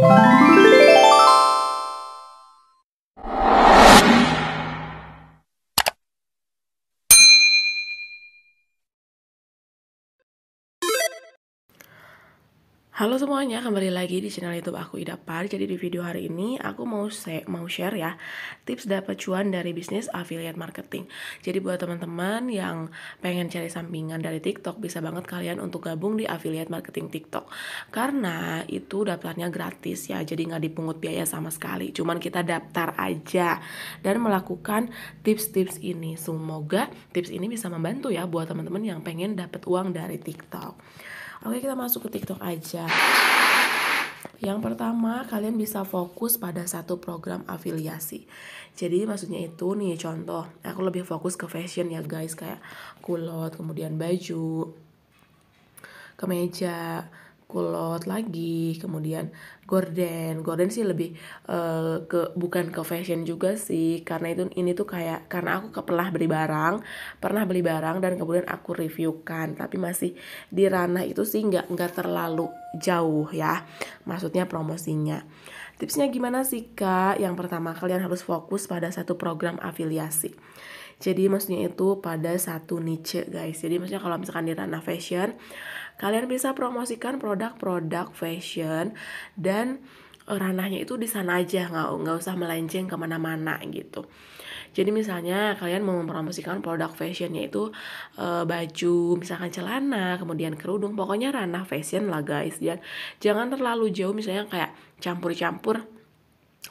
Bye. Halo semuanya, kembali lagi di channel YouTube aku Ida Par. Jadi di video hari ini aku mau share, mau share ya tips dapat cuan dari bisnis affiliate marketing. Jadi buat teman-teman yang pengen cari sampingan dari TikTok, bisa banget kalian untuk gabung di affiliate marketing TikTok. Karena itu daftarnya gratis ya, jadi nggak dipungut biaya sama sekali. Cuman kita daftar aja dan melakukan tips-tips ini. Semoga tips ini bisa membantu ya buat teman-teman yang pengen dapat uang dari TikTok. Oke, kita masuk ke TikTok aja. Yang pertama, kalian bisa fokus pada satu program afiliasi. Jadi maksudnya itu nih contoh, aku lebih fokus ke fashion ya guys, kayak kulot, kemudian baju, kemeja, kulot lagi kemudian gorden gorden sih lebih uh, ke bukan ke fashion juga sih karena itu ini tuh kayak karena aku pernah beli barang pernah beli barang dan kemudian aku reviewkan tapi masih di ranah itu sih nggak nggak terlalu jauh ya maksudnya promosinya tipsnya gimana sih kak yang pertama kalian harus fokus pada satu program afiliasi jadi maksudnya itu pada satu niche guys. Jadi maksudnya kalau misalkan di ranah fashion, kalian bisa promosikan produk-produk fashion dan eh, ranahnya itu di sana aja nggak nggak usah melenceng kemana-mana gitu jadi misalnya kalian mau mempromosikan produk fashion yaitu e, baju misalkan celana kemudian kerudung pokoknya ranah fashion lah guys dan jangan terlalu jauh misalnya kayak campur-campur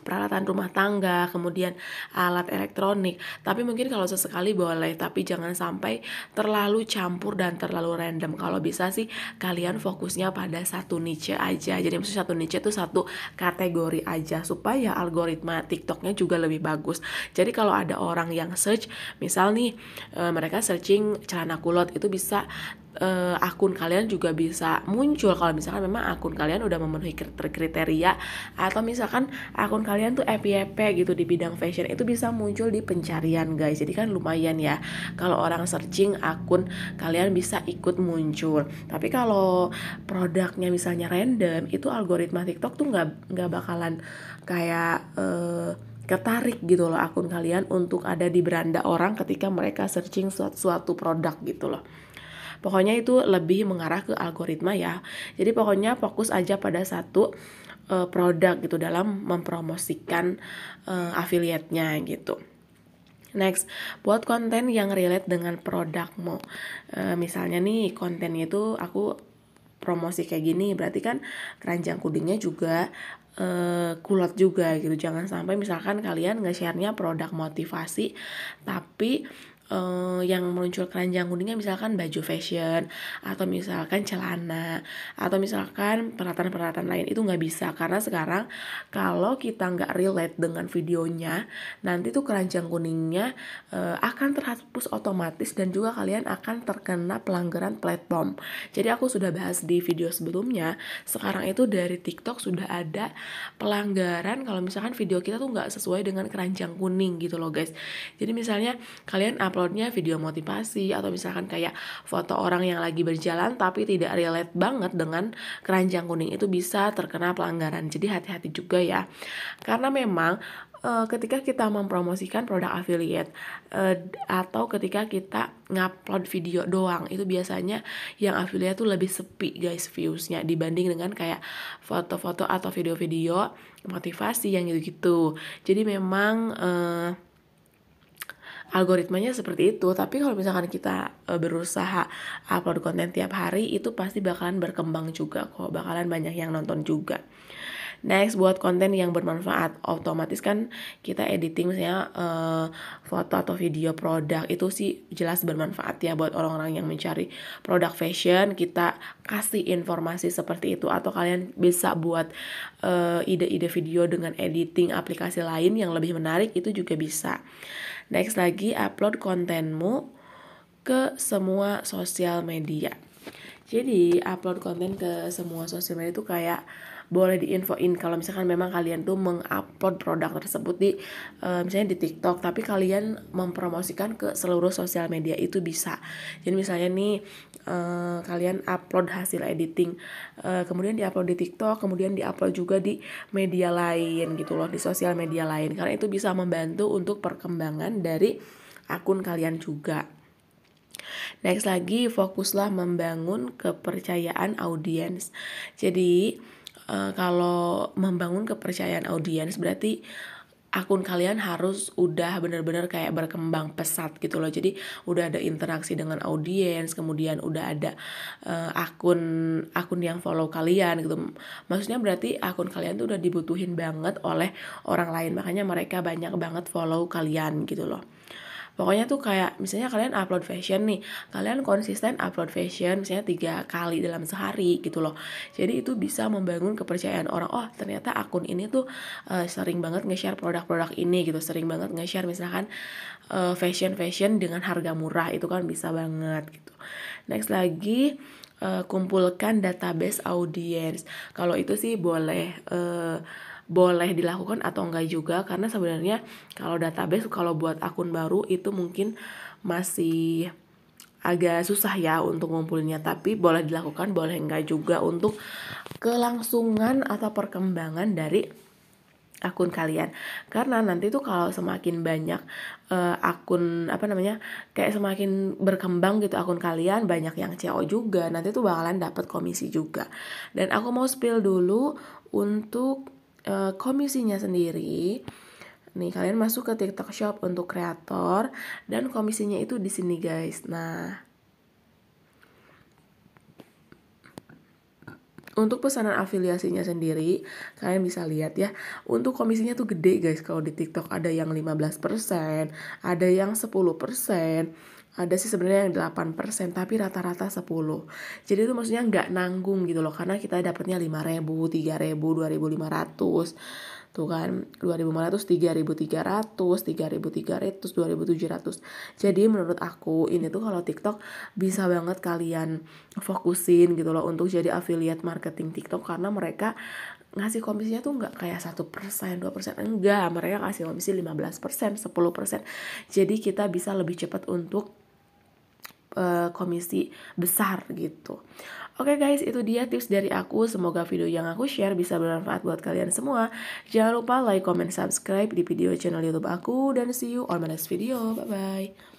peralatan rumah tangga, kemudian alat elektronik. Tapi mungkin kalau sesekali boleh, tapi jangan sampai terlalu campur dan terlalu random. Kalau bisa sih kalian fokusnya pada satu niche aja. Jadi maksud satu niche itu satu kategori aja supaya algoritma TikToknya juga lebih bagus. Jadi kalau ada orang yang search, misal nih eh, mereka searching celana kulot itu bisa uh, akun kalian juga bisa muncul kalau misalkan memang akun kalian udah memenuhi kriteria atau misalkan akun kalian tuh FYP gitu di bidang fashion itu bisa muncul di pencarian guys jadi kan lumayan ya kalau orang searching akun kalian bisa ikut muncul tapi kalau produknya misalnya random itu algoritma TikTok tuh nggak nggak bakalan kayak uh, ketarik gitu loh akun kalian untuk ada di beranda orang ketika mereka searching suatu produk gitu loh. Pokoknya itu lebih mengarah ke algoritma ya. Jadi pokoknya fokus aja pada satu uh, produk gitu dalam mempromosikan uh, eh, afiliatnya gitu. Next, buat konten yang relate dengan produkmu. uh, misalnya nih, kontennya itu aku promosi kayak gini, berarti kan keranjang kudingnya juga uh, kulot juga gitu jangan sampai misalkan kalian nge-share-nya produk motivasi tapi uh, yang meluncur keranjang kuningnya misalkan baju fashion atau misalkan celana atau misalkan peralatan-peralatan lain itu nggak bisa karena sekarang kalau kita nggak relate dengan videonya nanti tuh keranjang kuningnya uh, akan terhapus otomatis dan juga kalian akan terkena pelanggaran platform jadi aku sudah bahas di video sebelumnya sekarang itu dari TikTok sudah ada pelanggaran kalau misalkan video kita tuh nggak sesuai dengan keranjang kuning gitu loh guys jadi misalnya kalian upload uploadnya video motivasi atau misalkan kayak foto orang yang lagi berjalan tapi tidak relate banget dengan keranjang kuning itu bisa terkena pelanggaran jadi hati-hati juga ya karena memang eh, ketika kita mempromosikan produk affiliate eh, atau ketika kita ngupload video doang itu biasanya yang affiliate tuh lebih sepi guys viewsnya dibanding dengan kayak foto-foto atau video-video motivasi yang gitu-gitu jadi memang eh, algoritmanya seperti itu tapi kalau misalkan kita e, berusaha upload konten tiap hari itu pasti bakalan berkembang juga kok bakalan banyak yang nonton juga next buat konten yang bermanfaat otomatis kan kita editing misalnya uh, foto atau video produk itu sih jelas bermanfaat ya buat orang-orang yang mencari produk fashion kita kasih informasi seperti itu atau kalian bisa buat ide eh, ide-ide video dengan editing aplikasi lain yang lebih menarik itu juga bisa next lagi upload kontenmu ke semua sosial media jadi upload konten ke semua sosial media itu kayak boleh diinfoin kalau misalkan memang kalian tuh mengupload produk tersebut di uh, misalnya di TikTok tapi kalian mempromosikan ke seluruh sosial media itu bisa jadi misalnya nih uh, kalian upload hasil editing uh, kemudian diupload di TikTok kemudian diupload juga di media lain gitu loh di sosial media lain karena itu bisa membantu untuk perkembangan dari akun kalian juga. Next lagi, fokuslah membangun kepercayaan audiens. Jadi, Eh, kalau membangun kepercayaan audiens berarti akun kalian harus udah bener-bener kayak berkembang pesat gitu loh jadi udah ada interaksi dengan audiens kemudian udah ada uh, akun akun yang follow kalian gitu maksudnya berarti akun kalian tuh udah dibutuhin banget oleh orang lain makanya mereka banyak banget follow kalian gitu loh pokoknya tuh kayak misalnya kalian upload fashion nih kalian konsisten upload fashion misalnya tiga kali dalam sehari gitu loh jadi itu bisa membangun kepercayaan orang oh ternyata akun ini tuh uh, sering banget nge-share produk-produk ini gitu sering banget nge-share misalkan uh, eh, fashion fashion dengan harga murah itu kan bisa banget gitu next lagi uh, kumpulkan database audience. kalau itu sih boleh uh, boleh dilakukan atau enggak juga karena sebenarnya kalau database kalau buat akun baru itu mungkin masih agak susah ya untuk ngumpulinnya tapi boleh dilakukan boleh enggak juga untuk kelangsungan atau perkembangan dari akun kalian karena nanti tuh kalau semakin banyak uh, akun apa namanya kayak semakin berkembang gitu akun kalian banyak yang CO juga nanti tuh bakalan dapat komisi juga dan aku mau spill dulu untuk Eh, komisinya sendiri. Nih, kalian masuk ke TikTok Shop untuk kreator dan komisinya itu di sini, guys. Nah, Untuk pesanan afiliasinya sendiri, kalian bisa lihat ya, untuk komisinya tuh gede guys kalau di TikTok ada yang 15%, ada yang 10%, ada sih sebenarnya yang 8% tapi rata-rata 10. Jadi itu maksudnya nggak nanggung gitu loh karena kita dapatnya 5.000, 3.000, 2.500 tuh kan 2500 3300 3300 2700 jadi menurut aku ini tuh kalau TikTok bisa banget kalian fokusin gitu loh untuk jadi affiliate marketing TikTok karena mereka ngasih komisinya tuh nggak kayak satu persen dua persen enggak mereka kasih komisi 15 persen 10 persen jadi kita bisa lebih cepat untuk Eh, komisi besar gitu. Oke okay guys, itu dia tips dari aku. Semoga video yang aku share bisa bermanfaat buat kalian semua. Jangan lupa like, comment, subscribe di video channel YouTube aku dan see you on my next video. Bye bye.